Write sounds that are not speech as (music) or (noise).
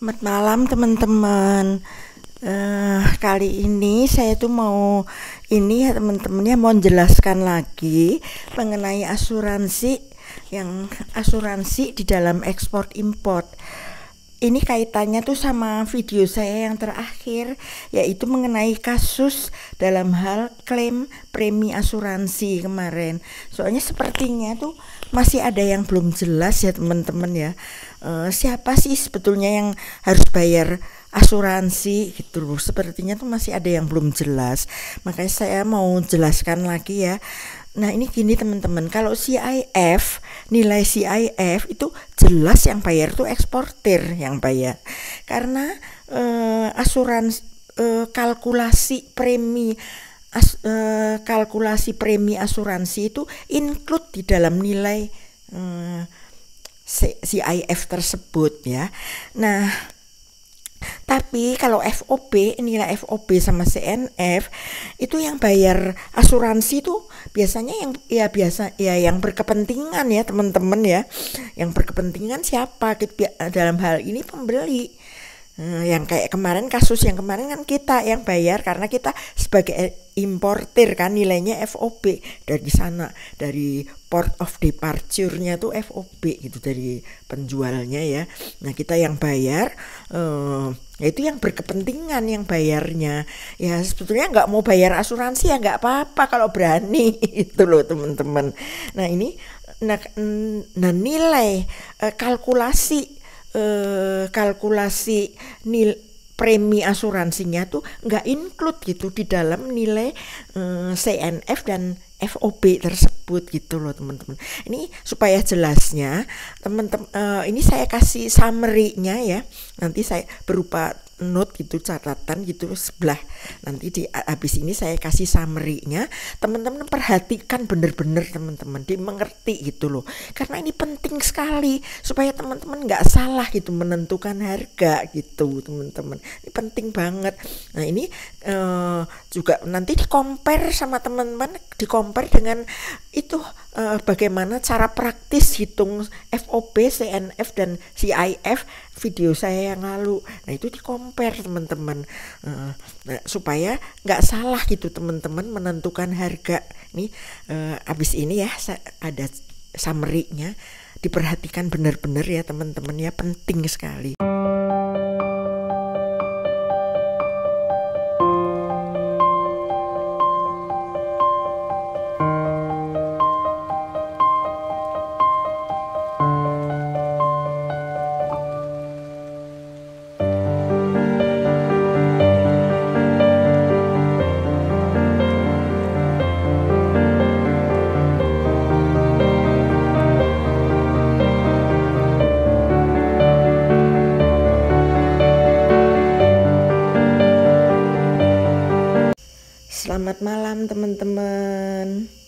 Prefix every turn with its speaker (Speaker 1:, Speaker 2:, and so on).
Speaker 1: Selamat malam teman-teman. Uh, kali ini saya tuh mau ini ya teman-temannya mau jelaskan lagi mengenai asuransi yang asuransi di dalam ekspor import ini kaitannya tuh sama video saya yang terakhir yaitu mengenai kasus dalam hal klaim premi asuransi kemarin. Soalnya sepertinya tuh masih ada yang belum jelas ya teman-teman ya. E, siapa sih sebetulnya yang harus bayar asuransi gitu loh. Sepertinya tuh masih ada yang belum jelas. Makanya saya mau jelaskan lagi ya Nah ini gini teman-teman, kalau CIF, nilai CIF itu jelas yang bayar itu eksportir yang bayar. Karena eh, asuransi eh, kalkulasi premi as, eh, kalkulasi premi asuransi itu include di dalam nilai eh, CIF tersebut ya. Nah, tapi kalau FOB, nilai FOB sama CNF itu yang bayar asuransi itu biasanya yang ya biasa ya yang berkepentingan ya teman-teman ya. Yang berkepentingan siapa dalam hal ini pembeli. Eh, yang kayak kemarin kasus yang kemarin kan kita yang bayar karena kita sebagai importer kan nilainya FOB dari sana dari port of departure-nya tuh FOB gitu dari penjualnya ya. Nah, kita yang bayar eh itu yang berkepentingan yang bayarnya. Ya sebetulnya nggak mau bayar asuransi ya nggak apa-apa kalau berani (laughs) itu loh teman-teman. Nah, ini nah, nah nilai eh, kalkulasi eh, kalkulasi nil premi asuransinya tuh nggak include gitu di dalam nilai um, eh, CNF dan FOB tersebut gitu loh teman-teman. Ini supaya jelasnya teman-teman uh, ini saya kasih summary-nya ya. Nanti saya berupa note gitu catatan gitu sebelah nanti di habis ini saya kasih summary-nya teman-teman perhatikan bener-bener teman-teman mengerti gitu loh karena ini penting sekali supaya teman-teman nggak salah gitu menentukan harga gitu teman-teman ini penting banget nah ini uh, juga nanti di compare sama teman-teman di compare dengan itu uh, bagaimana cara praktis hitung FOB, CNF dan CIF video saya yang lalu nah itu di compare teman-teman nah, supaya nggak salah gitu teman-teman menentukan harga nih eh, abis ini ya ada summary-nya diperhatikan benar-benar ya teman-teman ya penting sekali. Selamat malam, teman-teman.